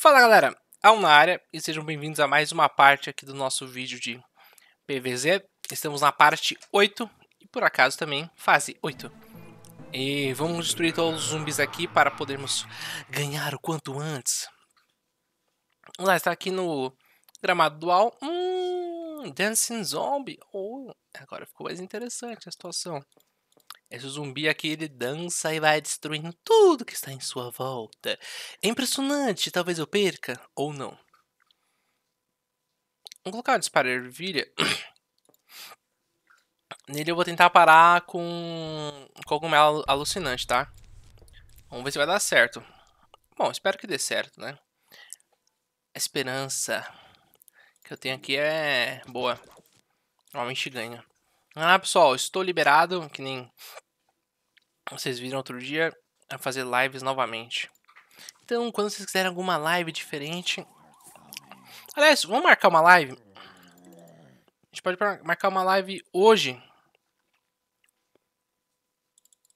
Fala galera, Ao na área e sejam bem-vindos a mais uma parte aqui do nosso vídeo de PVZ. Estamos na parte 8 e por acaso também fase 8. E vamos destruir todos os zumbis aqui para podermos ganhar o quanto antes. Vamos lá, está aqui no gramado dual. Hum, Dancing Zombie. Oh, agora ficou mais interessante a situação. Esse zumbi aqui ele dança e vai destruindo tudo que está em sua volta. É impressionante, talvez eu perca ou não. Vou colocar o disparo ervilha. Nele eu vou tentar parar com cogumelo alucinante, tá? Vamos ver se vai dar certo. Bom, espero que dê certo, né? A esperança que eu tenho aqui é boa. Normalmente ganha. Ah, pessoal, estou liberado, que nem vocês viram outro dia, a fazer lives novamente. Então, quando vocês quiserem alguma live diferente. Aliás, vamos marcar uma live? A gente pode marcar uma live hoje.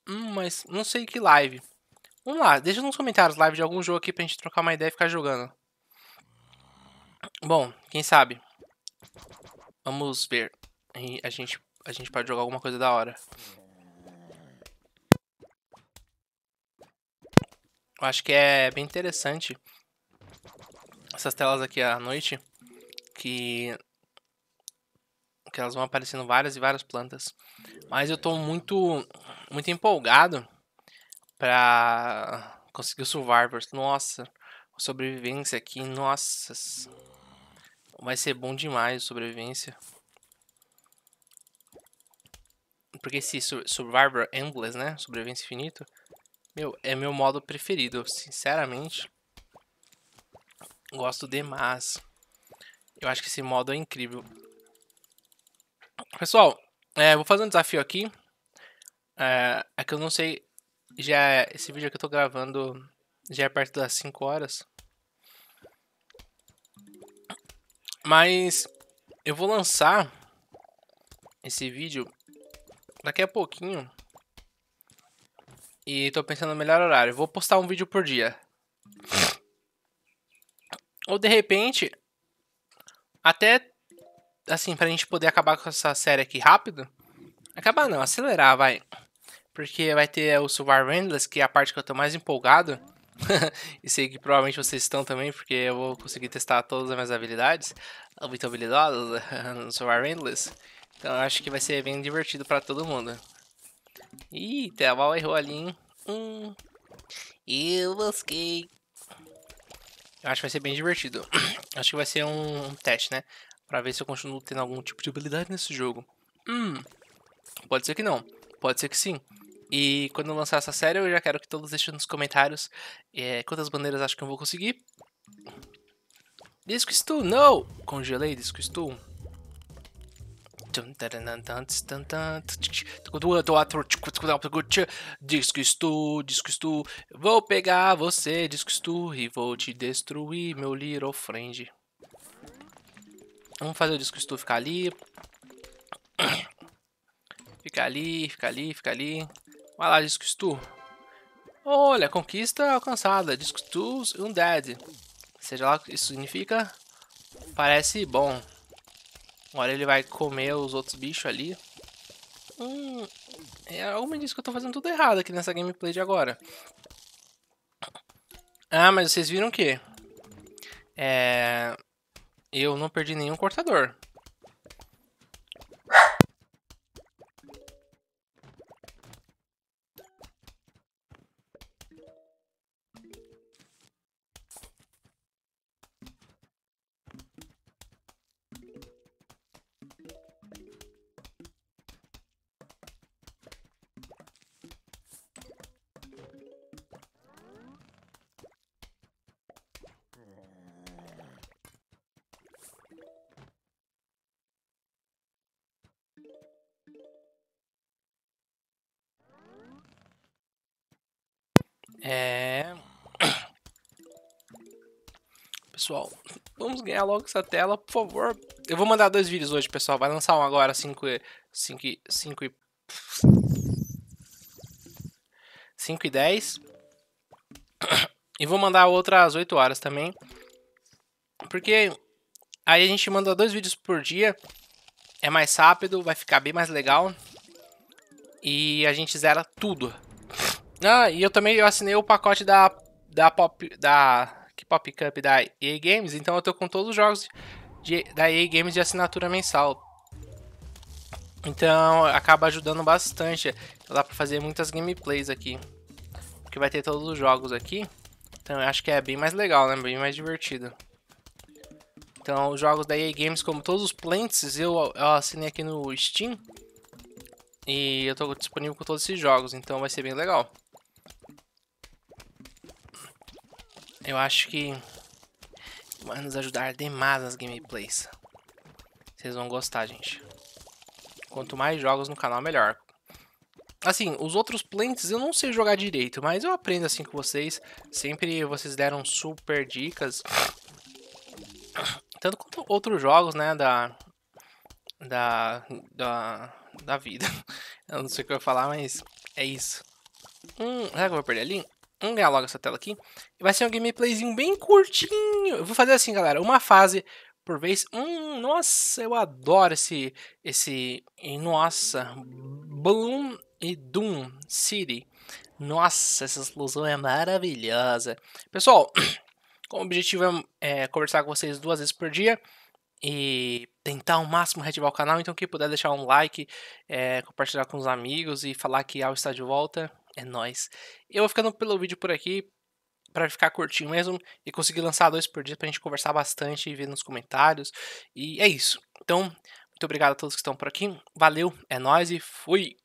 Hum, mas não sei que live. Vamos lá, deixa nos comentários live de algum jogo aqui pra gente trocar uma ideia e ficar jogando. Bom, quem sabe? Vamos ver. A gente a gente pode jogar alguma coisa da hora. Eu acho que é bem interessante essas telas aqui à noite, que que elas vão aparecendo várias e várias plantas. Mas eu tô muito muito empolgado pra conseguir o Survivors. Nossa, sobrevivência aqui, nossa. Vai ser bom demais sobrevivência. Porque esse Survivor Endless, né? Sobrevivência infinito. Meu, é meu modo preferido. sinceramente, gosto demais. Eu acho que esse modo é incrível. Pessoal, é, vou fazer um desafio aqui. É, é, que eu não sei... Já é, esse vídeo que eu tô gravando já é perto das 5 horas. Mas eu vou lançar esse vídeo daqui a pouquinho. E tô pensando no melhor horário. Vou postar um vídeo por dia. Ou de repente, até assim, pra gente poder acabar com essa série aqui rápido. Acabar não, acelerar, vai. Porque vai ter o Survivor Endless, que é a parte que eu tô mais empolgado. e sei que provavelmente vocês estão também, porque eu vou conseguir testar todas as minhas habilidades. Muito habilidosa no Survivor Endless. Então eu acho que vai ser bem divertido pra todo mundo. Ih, Teval errou ali, hein? Hum, eu busquei. Eu acho que vai ser bem divertido. acho que vai ser um teste, né? Pra ver se eu continuo tendo algum tipo de habilidade nesse jogo. Hum, pode ser que não. Pode ser que sim. E quando eu lançar essa série, eu já quero que todos deixem nos comentários é, quantas bandeiras acho que eu vou conseguir. Disco Stool, não! Congelei Disco Stool. Do outro diz que estou, diz que estou. Vou pegar você, disco que estou, e vou te destruir, meu little friend. Vamos fazer o disco estou ficar ali. Fica ali, fica ali, fica ali. Vai lá, disco Stu. Olha, conquista alcançada. Disco Stu Undead. Seja lá o que isso significa. Parece bom. Agora ele vai comer os outros bichos ali. Hum, é, algo me diz que eu tô fazendo tudo errado aqui nessa gameplay de agora. Ah, mas vocês viram que... É... Eu não perdi nenhum cortador. É... Pessoal, vamos ganhar logo essa tela, por favor. Eu vou mandar dois vídeos hoje, pessoal. Vai lançar um agora, 5 e... 5 e... 5 e... 5 e 10. E vou mandar outra às 8 horas também. Porque aí a gente manda dois vídeos por dia. É mais rápido, vai ficar bem mais legal. E a gente zera tudo. Ah, e eu também eu assinei o pacote da da Pop da que Pop Cup da EA Games, então eu tô com todos os jogos de, da EA Games de assinatura mensal. Então acaba ajudando bastante. Dá pra fazer muitas gameplays aqui. Porque vai ter todos os jogos aqui. Então eu acho que é bem mais legal, né? Bem mais divertido. Então os jogos da EA Games, como todos os Plants, eu, eu assinei aqui no Steam. E eu tô disponível com todos esses jogos, então vai ser bem legal. eu acho que vai nos ajudar demais nas gameplays. Vocês vão gostar, gente. Quanto mais jogos no canal, melhor. Assim, os outros plants eu não sei jogar direito, mas eu aprendo assim com vocês. Sempre vocês deram super dicas. Tanto quanto outros jogos, né, da... Da... Da, da vida. Eu não sei o que eu ia falar, mas é isso. Hum, será que eu vou perder ali? Vamos ganhar logo essa tela aqui. Vai ser um gameplayzinho bem curtinho. Eu vou fazer assim, galera. Uma fase por vez. Hum, nossa, eu adoro esse... esse nossa. Bloom e Doom City. Nossa, essa explosão é maravilhosa. Pessoal, como objetivo é, é conversar com vocês duas vezes por dia e tentar ao máximo reativar o canal. Então, quem puder deixar um like, é, compartilhar com os amigos e falar que ao está de volta, é nóis. Eu vou ficando pelo vídeo por aqui, para ficar curtinho mesmo, e conseguir lançar dois por dia pra gente conversar bastante e ver nos comentários. E é isso. Então, muito obrigado a todos que estão por aqui. Valeu, é nóis e fui!